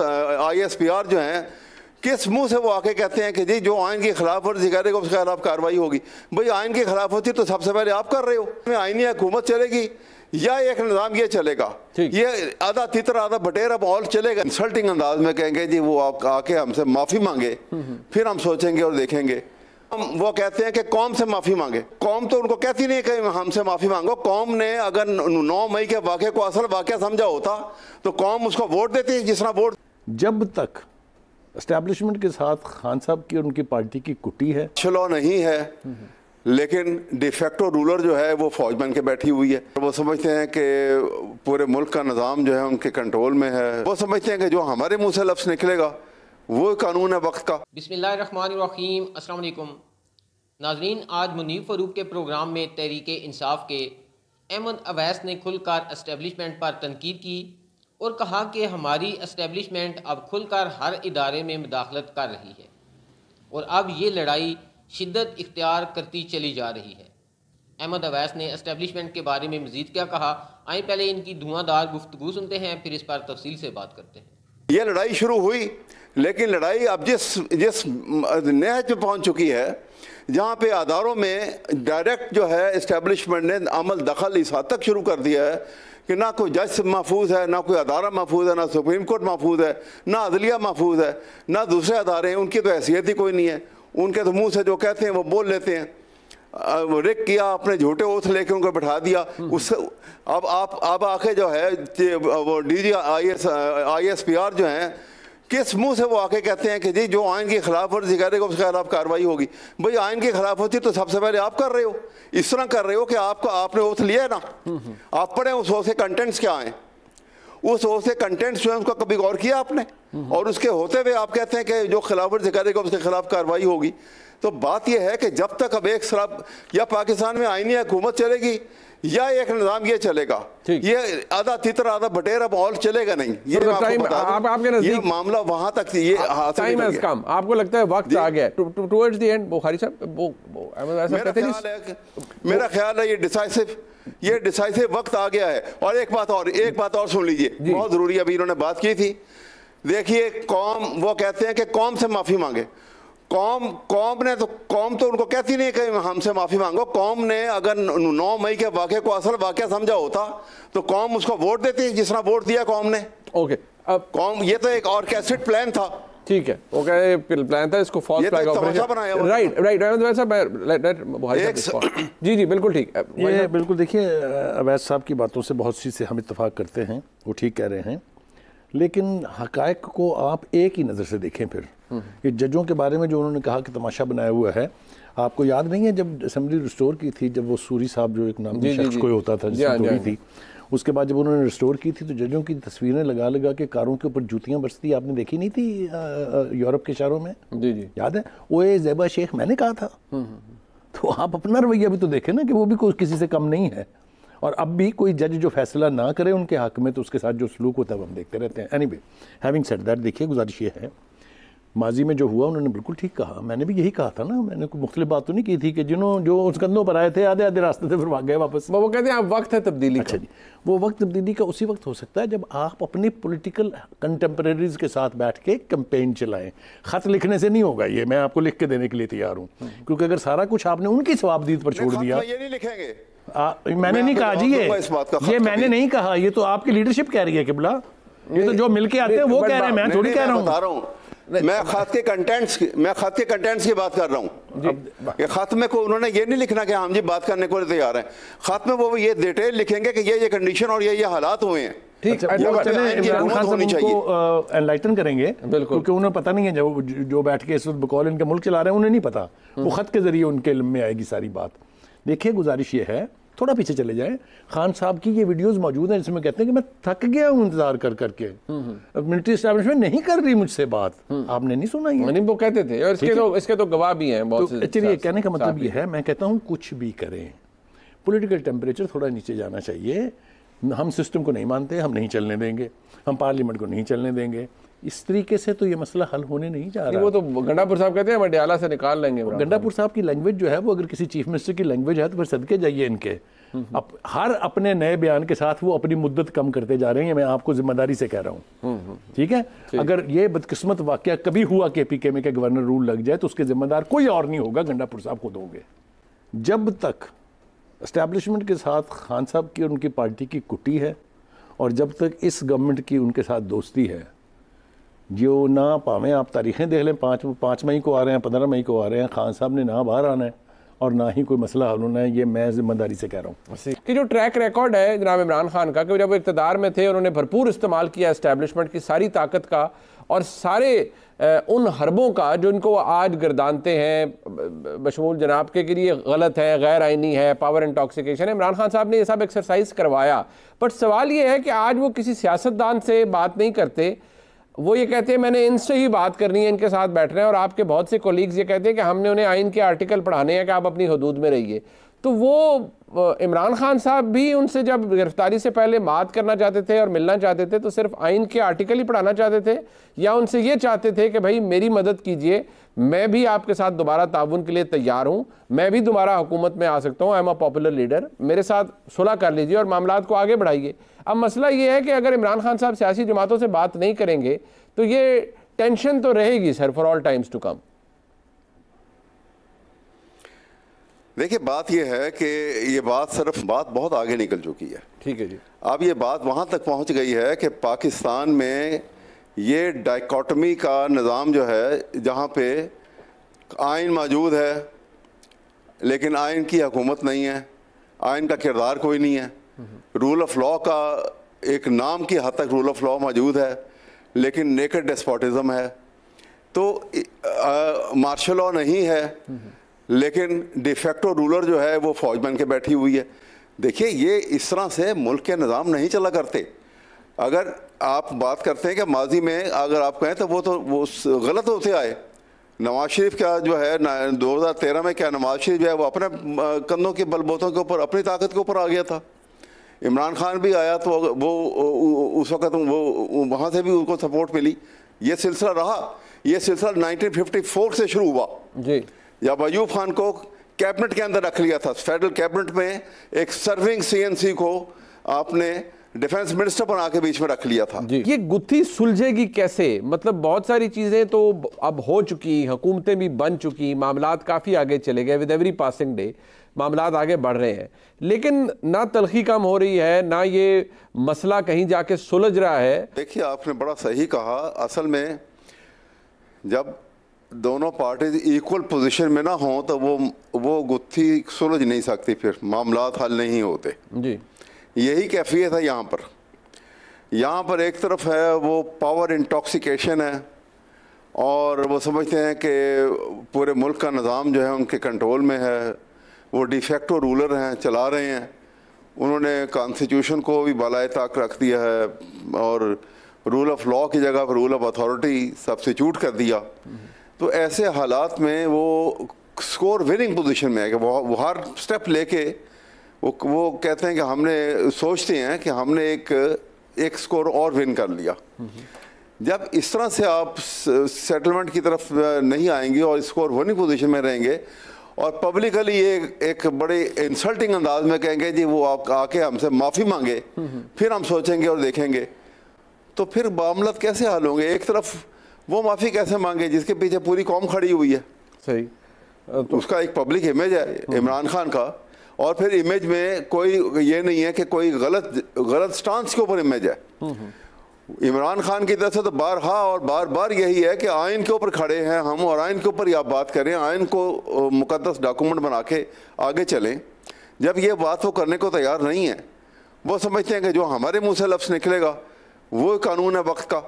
ISPR जो हैं किस मुंह से वो आके कहते हैं कि जी जो आयन की खिलाफ वर्जी करेगा उसके खिलाफ कार्रवाई होगी भाई आयन की खिलाफ होती तो सबसे पहले आप कर रहे हो आइनी हुकूमत चलेगी या एक निज़ाम ये चलेगा ये आधा तितर आधा बटेर अब ऑल चलेगा इंसल्टिंग अंदाज में कहेंगे जी वो आप आके हमसे माफ़ी मांगे फिर हम सोचेंगे और देखेंगे हम वो कहते हैं कि कौम से माफ़ी मांगे कौम तो उनको कहती नहीं कि हमसे माफ़ी मांगो कौम ने अगर नौ मई के वाक़े को असल वाक़ समझा होता तो कौम उसको वोट देती जिस तरह वोट जब तक एस्टेब्लिशमेंट के साथ खान साहब की और उनकी पार्टी की कुटी है चलो नहीं है लेकिन डिफेक्टो रूलर जो है वो फौज बन के बैठी हुई है वो समझते हैं कि पूरे मुल्क का निज़ाम जो है उनके कंट्रोल में है वो समझते हैं कि जो हमारे मुंह से लफ्स निकलेगा वो कानून है वक्त का बिसमीम असलकुम नाजरीन आज मुनीब फ़रूक के प्रोग्राम में तहरीक इंसाफ के अहमद अवैस ने खुलकर इस्टेबलिशमेंट पर तनकीद की और कहा कि हमारी इस्टेबलिशमेंट अब खुलकर हर इदारे में मुदाखलत कर रही है और अब ये लड़ाई शिद्दत इख्तियार करती चली जा रही है अहमद अवैस ने इस्टेबलिशमेंट के बारे में मजीद क्या कहा आए पहले इनकी धुआंधार गुफ्तु सुनते हैं फिर इस पर तफसील से बात करते हैं यह लड़ाई शुरू हुई लेकिन लड़ाई अब जिस जिस नहज पर पहुँच चुकी है जहाँ पे आधारों में डायरेक्ट जो है इस्टेब्लिशमेंट ने अमल दखल इस हद तक शुरू कर दिया है कि ना कोई जज महफूज है ना कोई अदारा महफूज है ना सुप्रीम कोर्ट महफूज है ना अदलिया महफूज है ना दूसरे अदारे हैं उनकी तो हैसियत ही कोई नहीं है उनके तो मुँह से जो कहते हैं वो बोल लेते हैं रिक किया अपने झूठे ओथ लेके उनको बैठा दिया हम्म। उससे अब आप अब आके जो है वो D G I S I S P R जो हैं किस मुंह से वो आके कहते हैं कि जी जो आयन के खिलाफ वर्जी करेगा उसके खिलाफ कार्रवाई होगी भाई आयन के खिलाफ होती तो सबसे पहले आप कर रहे हो इस तरह कर रहे हो कि आपका आपने ओथ लिया है ना आप पढ़े उस ओर से कंटेंट्स क्या आए उस ओर से कंटेंट्स जो है उसका कभी गौर किया आपने और उसके होते हुए आप कहते हैं कि जो खिलाफ वर्जी करेगा उसके खिलाफ कार्रवाई होगी तो बात यह है कि जब तक अब एक शराब या पाकिस्तान में आईनी हुकूमत चलेगी या एक निजाम ये चलेगा ये आधा तितर आधा बटेर अब माहौल चलेगा नहीं ये तो तो टाइम आप आपके नजदीक ये मामला वहां तक ये टाइम है काम आपको लगता है वक्त आ गया टुवर्ड्स द एंड बुखारी साहब मेरा ख्याल है ये डिसाइसिव ये डिसाइसिव वक्त आ गया है और एक बात और एक बात और सुन लीजिए बहुत जरूरी अभी इन्होंने बात की थी देखिए कौम वो कहते हैं कि कौम से माफी मांगे कौम कौम ने तो कौम तो उनको कहती नहीं कि हमसे माफ़ी मांगो कौम ने अगर 9 मई के वाक़े को असल वाक़ समझा होता तो कौम उसको वोट देती जिस तरह वोट दिया कौम ने ओके अब कौम ये तो एक और कैसेट प्लान था ठीक है ओके प्लान था इसको false flag operation right right भाई साहब लेट एक जी जी बिल्कुल ठीक ये बिल्कुल देखिए अवैध साहब की बातों से बहुत सी से हम इतफाक़ करते हैं वो ठीक कह रहे हैं लेकिन हकायक को आप एक ही नज़र से देखें फिर ये जजों के बारे में जो उन्होंने कहा कि तमाशा बनाया हुआ है आपको याद नहीं है जब असम्बली रिस्टोर की थी जब वो सूरी साहब जो एक नाम शख्स कोई होता था जिसकी थी उसके बाद जब उन्होंने रिस्टोर की थी तो जजों की तस्वीरें लगा लगा के कारों के ऊपर जूतियां बरसती आपने देखी नहीं थी यूरोप के शहरों में जी जी याद है ए जैबा शेख मैंने कहा था हम्म, हम्म, हम्म। तो आप अपना रवैया भी तो देखें ना कि वो भी किसी से कम नहीं है और अब भी कोई जज जो फैसला ना करे उनके हक में तो उसके साथ जो सलूक होता है हम देखते रहते हैं anyway having set that देखिए गुजारिश ये है माजी में जो हुआ उन्होंने बिल्कुल ठीक कहा मैंने भी यही कहा था ना मैंने कोई मुख्तलि बात तो नहीं की थी कि जिन्होंने जो उस कंधों पर आए थे आधे आधे रास्ते थे फिर भाग गए वापस वो कहते हैं आप वक्त है तब्दीली अच्छा जी वो वक्त तब्दीली का उसी वक्त हो सकता है जब आप अपने पोलिटिकल कंटेम्प्रेरीज के साथ बैठ के कंपेन चलाएं ख़त लिखने से नहीं होगा ये मैं आपको लिख के देने के लिए तैयार हूँ क्योंकि अगर सारा कुछ आपने उनकी स्वाबदीद पर छोड़ दिया तो ये नहीं लिखेंगे आ, मैंने नहीं कहा जी ये ये मैंने नहीं कहा ये तो आपकी लीडरशिप कह रही है किबला ये तो जो मिलके आते हैं वो कह रहे हैं मैं थोड़ी कह रहा हूँ मैं खत के कंटेंट्स मैं खत के कंटेंट्स की बात कर रहा हूँ खत में को उन्होंने ये नहीं लिखना कि हाँ, हम जी बात करने को तैयार हैं खत में वो ये डिटेल लिखेंगे कि ये ये कंडीशन और ये ये हालात हुए हैं ठीक अच्छा, करेंगे क्योंकि उन्हें पता नहीं है जो जो बैठ के इस वक्त बकौल इनका मुल्क चला रहे हैं उन्हें नहीं पता वो हम्म। खत के जरिए उनके इलम में आएगी सारी बात देखिए गुजारिश ये है थोड़ा पीछे चले जाएं खान साहब की ये वीडियोस मौजूद हैं जिसमें कहते हैं कि मैं थक गया हूँ इंतजार कर करके मिलिट्री स्टैब्लिशमेंट नहीं कर रही मुझसे बात हम्म। आपने नहीं सुना ये वो कहते थे और इसके तो इसके तो गवाह भी हैं बहुत तो चलिए कहने का मतलब ये है मैं कहता हूँ कुछ भी करें पोलिटिकल टेम्परेचर थोड़ा नीचे जाना चाहिए हम सिस्टम को नहीं मानते हम नहीं चलने देंगे हम पार्लियामेंट को नहीं चलने देंगे इस तरीके से तो ये मसला हल होने नहीं जा रहा वो तो गंडापुर साहब कहते हैं अड्याला अडयाला से निकाल लेंगे गंडापुर साहब की लैंग्वेज जो है वो अगर किसी चीफ मिनिस्टर की लैंग्वेज है तो फिर सदके जाइए इनके अब हर अपने नए बयान के साथ वो अपनी मुद्दत कम करते जा रहे हैं मैं आपको जिम्मेदारी से कह रहा हूँ ठीक है अगर ये बदकिस्मत वाक्य कभी हुआ के पी के में के गवर्नर रूल लग जाए तो उसके जिम्मेदार कोई और नहीं होगा गंडापुर साहब को दोगे जब तक इस्टेब्लिशमेंट के साथ खान साहब की और उनकी पार्टी की कुटी है और जब तक इस गवर्नमेंट की उनके साथ दोस्ती है जो ना पावें आप तारीखें देख लें पाँच पाँच मई को आ रहे हैं पंद्रह मई को आ रहे हैं खान साहब ने ना बाहर आना है और ना ही कोई मसला हल होना है ये मैं जिम्मेदारी से कह रहा हूँ कि जो ट्रैक रिकॉर्ड है जनाब इमरान खान का कि जब इकतदार में थे उन्होंने भरपूर इस्तेमाल किया इस्टेबलिशमेंट की सारी ताकत का और सारे उन हरबों का जो इनको आज गर्दानते हैं बशमूल जनाब के, के लिए गलत है गैर आइनी है पावर इंटॉक्सिकेशन है इमरान खान साहब ने ये सब एक्सरसाइज करवाया बट सवाल ये है कि आज वो किसी सियासतदान से बात नहीं करते वो ये कहते हैं मैंने इनसे ही बात करनी है इनके साथ बैठना है और आपके बहुत से कोलीग्स ये कहते हैं कि हमने उन्हें आइन के आर्टिकल पढ़ाने हैं कि आप अपनी हदूद में रहिए तो वो इमरान खान साहब भी उनसे जब गिरफ्तारी से पहले बात करना चाहते थे और मिलना चाहते थे तो सिर्फ आइन के आर्टिकल ही पढ़ाना चाहते थे या उनसे ये चाहते थे कि भाई मेरी मदद कीजिए मैं भी आपके साथ दोबारा ताउन के लिए तैयार हूँ मैं भी दोबारा हुकूमत में आ सकता हूँ I am a popular leader मेरे साथ सुलह कर लीजिए और मामला को आगे बढ़ाइए अब मसला ये है कि अगर इमरान खान साहब सियासी जमातों से बात नहीं करेंगे तो ये टेंशन तो रहेगी sir for all times to come देखिए बात यह है कि ये बात सिर्फ बात बहुत आगे निकल चुकी है ठीक है जी अब ये बात वहाँ तक पहुँच गई है कि पाकिस्तान में ये डाइकॉटमी का निज़ाम जो है जहाँ पे आयन मौजूद है लेकिन आयन की हकूमत नहीं है आयन का किरदार कोई नहीं है रूल ऑफ लॉ का एक नाम की हद तक रूल ऑफ लॉ मौजूद है लेकिन नेकड डेस्पोटिज़म है तो मार्शल लॉ नहीं है लेकिन डिफेक्टो रूलर जो है वो फौज बन के बैठी हुई है देखिए ये इस तरह से मुल्क के निज़ाम नहीं चला करते अगर आप बात करते हैं कि माजी में अगर आप कहें तो वो तो वो गलत होते आए नवाज शरीफ का जो है दो हज़ार तेरह में क्या नवाज शरीफ जो है वो अपने कंधों के बलबोतों के ऊपर अपनी ताकत के ऊपर आ गया था इमरान खान भी आया तो वो उस वक्त वो वहाँ से भी उनको सपोर्ट मिली ये सिलसिला रहा ये सिलसिला 1954 से शुरू हुआ जी जब अयूब खान को कैबिनेट के अंदर रख लिया था फेडरल कैबिनेट में एक सर्विंग सीएनसी को आपने डिफेंस मिनिस्टर बना के बीच में रख लिया था ये गुत्थी सुलझेगी कैसे मतलब बहुत सारी चीज़ें तो अब हो चुकी हुकूमतें भी बन चुकी मामला काफ़ी आगे चले गए विद एवरी पासिंग डे मामला आगे बढ़ रहे हैं लेकिन ना तलखी कम हो रही है ना ये मसला कहीं जाके सुलझ रहा है देखिए आपने बड़ा सही कहा असल में जब दोनों पार्टीज इक्वल पोजीशन में ना हों तो वो वो गुत्थी सुलझ नहीं सकती फिर मामला हल नहीं होते जी यही कैफियत है यहाँ पर यहाँ पर एक तरफ है वो पावर इंटॉक्सिकेशन है और वो समझते हैं कि पूरे मुल्क का निज़ाम जो है उनके कंट्रोल में है वो डिफेक्टो रूलर हैं चला रहे हैं उन्होंने कॉन्स्टिट्यूशन को भी बलाए ताक रख दिया है और रूल ऑफ लॉ की जगह पर रूल ऑफ अथॉरिटी सब्सिट्यूट कर दिया तो ऐसे हालात में वो स्कोर विनिंग पोजीशन में है कि वो, वो हर स्टेप लेके वो वो कहते हैं कि हमने सोचते हैं कि हमने एक एक स्कोर और विन कर लिया जब इस तरह से आप सेटलमेंट की तरफ नहीं आएंगे और स्कोर विनिंग पोजीशन में रहेंगे और पब्लिकली ये एक बड़े इंसल्टिंग अंदाज में कहेंगे जी वो आप आके हमसे माफ़ी मांगे फिर हम सोचेंगे और देखेंगे तो फिर मामला कैसे हल होंगे एक तरफ वो माफ़ी कैसे मांगे जिसके पीछे पूरी कौम खड़ी हुई है सही तो उसका एक पब्लिक इमेज है हाँ। इमरान खान का और फिर इमेज में कोई ये नहीं है कि कोई गलत गलत स्टांस के ऊपर इमेज है हम्म, हम्म। इमरान खान की तरफ से तो बारहा और बार बार यही है कि आयन के ऊपर खड़े हैं हम और आयन के ऊपर ही आप बात करें आयन को मुकदस डॉक्यूमेंट बना के आगे चलें जब ये बात वो करने को तैयार नहीं है वो समझते हैं कि जो हमारे मुँह से लफ्स निकलेगा वो कानून है वक्त का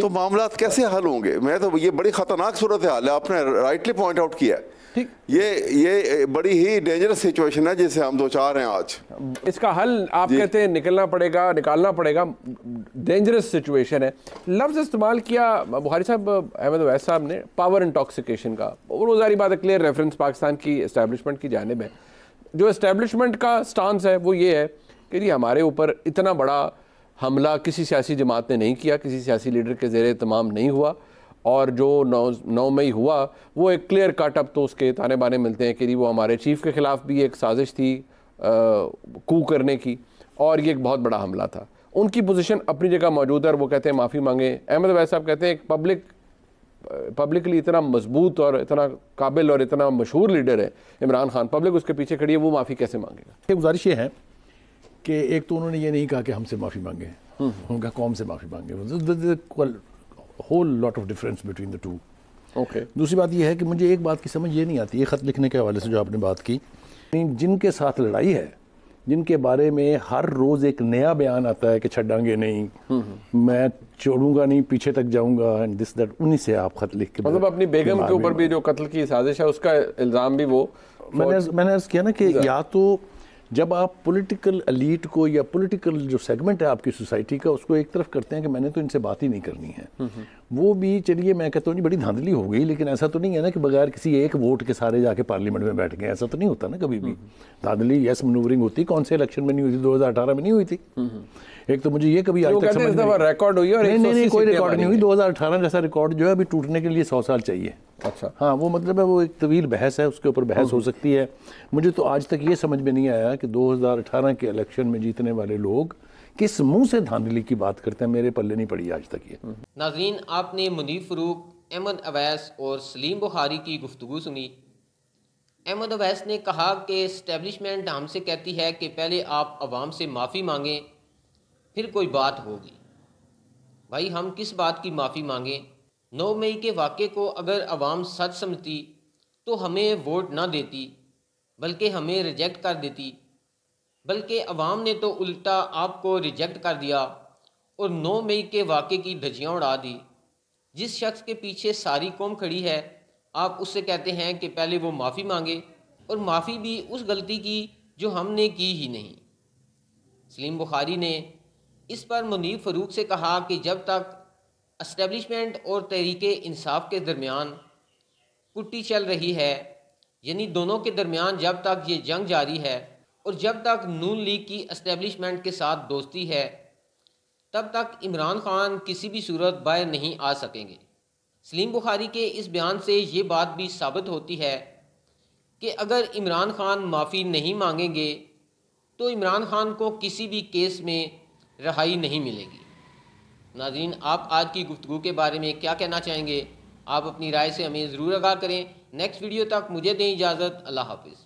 तो मामला कैसे हल होंगे मैं तो ये बड़ी खतरनाक सूरत हाल है आपने राइटली पॉइंट आउट किया ये ये बड़ी ही डेंजरस सिचुएशन है जिसे हम दो चार हैं आज इसका हल आप कहते हैं निकलना पड़ेगा निकालना पड़ेगा डेंजरस सिचुएशन है लफ्ज़ इस्तेमाल किया बुहारी साहब अहमद वैस साहब ने पावर इंटॉक्सिकेशन का वो जारी बात क्लियर रेफरेंस पाकिस्तान की इस्टेबलिशमेंट की जानब है जो इस्टेबलिशमेंट का स्टांस है वो ये है कि जी हमारे ऊपर इतना बड़ा हमला किसी सियासी जमात ने नहीं किया किसी सियासी लीडर के ज़ेर तमाम नहीं हुआ और जो नौ नौ मई हुआ वो एक क्लियर कट तो उसके ताने बाने मिलते हैं कि वो हमारे चीफ के ख़िलाफ़ भी एक साजिश थी कू करने की और ये एक बहुत बड़ा हमला था उनकी पोजीशन अपनी जगह मौजूद है और वो कहते हैं माफ़ी मांगे अहमद वैस साहब कहते हैं एक पब्लिक पब्लिकली इतना मजबूत और इतना काबिल और इतना मशहूर लीडर है इमरान खान पब्लिक उसके पीछे खड़ी है वो माफ़ी कैसे मांगेगा एक गुजारिश ये है कि एक तो उन्होंने ये नहीं कहा कि हमसे माफ़ी मांगे हम्म। उनका कौम से माफ़ी मांगे whole lot of difference between the two okay दूसरी बात यह है कि मुझे एक बात की समझ ये नहीं आती ये ख़त लिखने के हवाले से जो आपने बात की जिनके साथ लड़ाई है जिनके बारे में हर रोज़ एक नया बयान आता है कि छड़ांगे नहीं हम्म। मैं छोड़ूंगा नहीं पीछे तक जाऊंगा एंड दिस दैट उन्हीं से आप खत लिख के मतलब अपनी बेगम के ऊपर भी जो कत्ल की साजिश है उसका इल्ज़ाम भी वो मैंने मैंने अर्ज़ किया ना कि या तो जब आप पॉलिटिकल अलीट को या पॉलिटिकल जो सेगमेंट है आपकी सोसाइटी का उसको एक तरफ करते हैं कि मैंने तो इनसे बात ही नहीं करनी है हम्म, हम्म। वो भी चलिए मैं कहता हूँ जी बड़ी धांधली हो गई लेकिन ऐसा तो नहीं है ना कि बगैर किसी एक वोट के सारे जाके पार्लियामेंट में बैठ गए ऐसा तो नहीं होता ना कभी भी हम्म, धांधली यस मनूवरिंग होती कौन से इलेक्शन में नहीं हुई थी 2018 में नहीं हुई थी एक तो मुझे ये कभी आज तक रिकॉर्ड हुई और नहीं नहीं कोई रिकॉर्ड नहीं हुई 2018 जैसा रिकॉर्ड जो है अभी टूटने के लिए सौ साल चाहिए अच्छा हाँ वो मतलब है वो एक तवील बहस है उसके ऊपर बहस हो हम्म। सकती है मुझे तो आज तक ये समझ में नहीं आया कि 2018 के इलेक्शन में जीतने वाले लोग किस मुंह से धांधली की बात करते हैं मेरे पल्ले नहीं पड़ी आज तक ये हम्म। नाजरीन आपने मुनीफ फरूक अहमद अवैस और सलीम बुखारी की गुफ्तु सुनी अहमद अवैस ने कहा कि इस्टेबलिशमेंट हमसे कहती है कि पहले आप आवाम से माफ़ी मांगें फिर कोई बात होगी भाई हम किस बात की माफ़ी मांगें नौ मई के वाक़े को अगर आवाम सच समझती तो हमें वोट ना देती बल्कि हमें रिजेक्ट कर देती बल्कि अवाम ने तो उल्टा आपको रिजेक्ट कर दिया और नौ मई के वाक़े की धजियाँ उड़ा दी जिस शख्स के पीछे सारी कौम खड़ी है आप उससे कहते हैं कि पहले वो माफ़ी मांगे और माफ़ी भी उस गलती की जो हमने की ही नहीं सलीम बुखारी ने इस पर मुनीब फ़रूक से कहा कि जब तक इस्टेबलिशमेंट और तहरीक इंसाफ के दरमियान कुट्टी चल रही है यानी दोनों के दरमियान जब तक ये जंग जारी है और जब तक नून लीग की इस्टेबलिशमेंट के साथ दोस्ती है तब तक इमरान खान किसी भी सूरत बाहर नहीं आ सकेंगे सलीम बुखारी के इस बयान से ये बात भी साबित होती है कि अगर इमरान खान माफ़ी नहीं मांगेंगे तो इमरान खान को किसी भी केस में रहाई नहीं मिलेगी नाजीन आप आज की गुफ्तु के बारे में क्या कहना चाहेंगे आप अपनी राय से हमें ज़रूर आगाह करें नेक्स्ट वीडियो तक मुझे दें इजाज़त अल्लाह हाफिज़